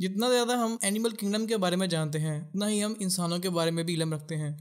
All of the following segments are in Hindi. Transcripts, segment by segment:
जितना ज़्यादा हम एनिमल किंगडम के बारे में जानते हैं उतना ही हम इंसानों के बारे में भी इलम रखते हैं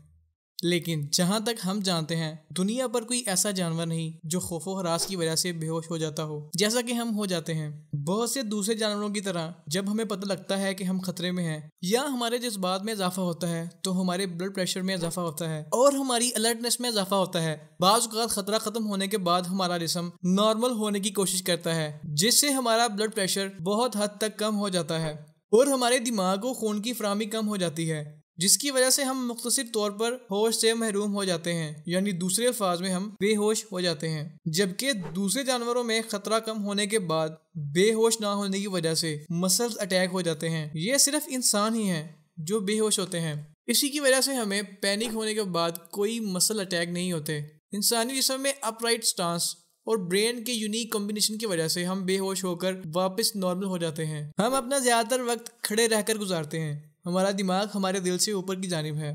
लेकिन जहाँ तक हम जानते हैं दुनिया पर कोई ऐसा जानवर नहीं जो खौफो हरास की वजह से बेहोश हो जाता हो जैसा कि हम हो जाते हैं बहुत से दूसरे जानवरों की तरह जब हमें पता लगता है कि हम खतरे में हैं या हमारे जज्बात में इजाफा होता है तो हमारे ब्लड प्रेशर में इजाफा होता है और हमारी अलर्टनेस में इजाफा होता है बाज़ात खतरा खत्म होने के बाद हमारा जिसम नॉर्मल होने की कोशिश करता है जिससे हमारा ब्लड प्रेशर बहुत हद तक कम हो जाता है और हमारे दिमाग को खून की फ्राहमी कम हो जाती है जिसकी वजह से हम मुख्तर तौर पर होश से महरूम हो जाते हैं यानी दूसरे अल्फाज में हम बेहोश हो जाते हैं जबकि दूसरे जानवरों में खतरा कम होने के बाद बेहोश ना होने की वजह से मसल्स अटैक हो जाते हैं ये सिर्फ इंसान ही हैं जो बेहोश होते हैं इसी की वजह से हमें पैनिक होने के बाद कोई मसल अटैक नहीं होते इंसानी जिसम में अपराइट स्टांस और ब्रेन के यूनिक कॉम्बिनेशन की वजह से हम बेहोश होकर वापस नॉर्मल हो जाते हैं हम अपना ज्यादातर वक्त खड़े रहकर गुजारते हैं हमारा दिमाग हमारे दिल से ऊपर की जानब है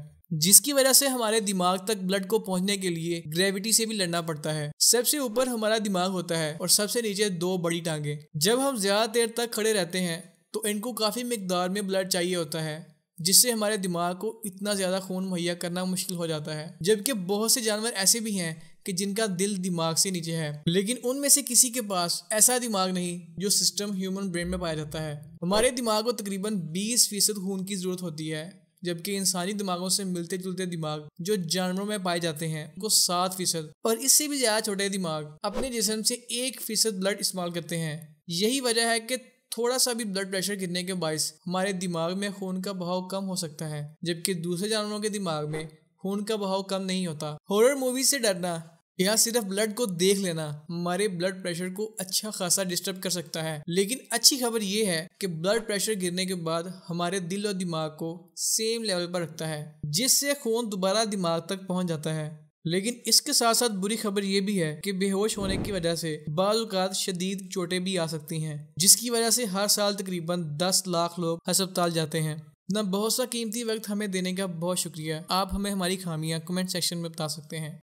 जिसकी वजह से हमारे दिमाग तक ब्लड को पहुंचने के लिए ग्रेविटी से भी लड़ना पड़ता है सबसे ऊपर हमारा दिमाग होता है और सबसे नीचे दो बड़ी टांगे जब हम ज्यादा देर तक खड़े रहते हैं तो इनको काफी मकदार में ब्लड चाहिए होता है जिससे हमारे दिमाग को इतना ज़्यादा खून मुहैया करना मुश्किल हो जाता है जबकि बहुत से जानवर ऐसे भी हैं कि जिनका दिल दिमाग से नीचे है लेकिन उनमें से किसी के पास ऐसा दिमाग नहीं जो सिस्टम ह्यूमन ब्रेन में पाया जाता है हमारे दिमाग को तकरीबन 20 फीसद खून की ज़रूरत होती है जबकि इंसानी दिमागों से मिलते जुलते दिमाग जो जानवरों में पाए जाते हैं उनको सात फीसद और इससे भी ज़्यादा छोटे दिमाग अपने जिसम से एक फीसद ब्लड इस्तेमाल करते हैं यही वजह है कि थोड़ा सा भी ब्लड प्रेशर गिरने के बायस हमारे दिमाग में खून का बहाव कम हो सकता है जबकि दूसरे जानवरों के दिमाग में खून का बहाव कम नहीं होता हॉरर मूवी से डरना या सिर्फ ब्लड को देख लेना हमारे ब्लड प्रेशर को अच्छा खासा डिस्टर्ब कर सकता है लेकिन अच्छी खबर यह है कि ब्लड प्रेशर गिरने के बाद हमारे दिल और दिमाग को सेम लेवल पर रखता है जिससे खून दोबारा दिमाग तक पहुंच जाता है लेकिन इसके साथ साथ बुरी खबर ये भी है कि बेहोश होने की वजह से बाल अवकात शदीद चोटें भी आ सकती हैं जिसकी वजह से हर साल तकरीबन 10 लाख लोग हस्पताल जाते हैं ना बहुत सा कीमती वक्त हमें देने का बहुत शुक्रिया आप हमें हमारी खामियां कमेंट सेक्शन में बता सकते हैं